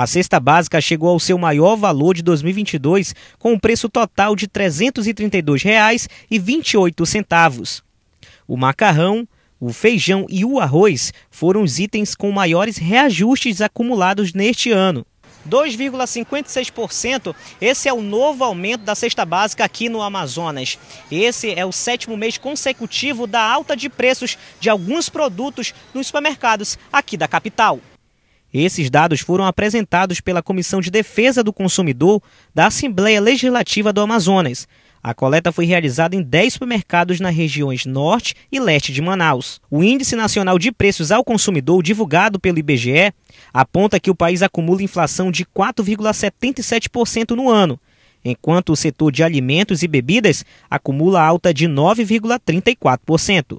A cesta básica chegou ao seu maior valor de 2022, com um preço total de R$ 332,28. O macarrão, o feijão e o arroz foram os itens com maiores reajustes acumulados neste ano. 2,56%. Esse é o novo aumento da cesta básica aqui no Amazonas. Esse é o sétimo mês consecutivo da alta de preços de alguns produtos nos supermercados aqui da capital. Esses dados foram apresentados pela Comissão de Defesa do Consumidor da Assembleia Legislativa do Amazonas. A coleta foi realizada em 10 supermercados nas regiões norte e leste de Manaus. O Índice Nacional de Preços ao Consumidor, divulgado pelo IBGE, aponta que o país acumula inflação de 4,77% no ano, enquanto o setor de alimentos e bebidas acumula alta de 9,34%.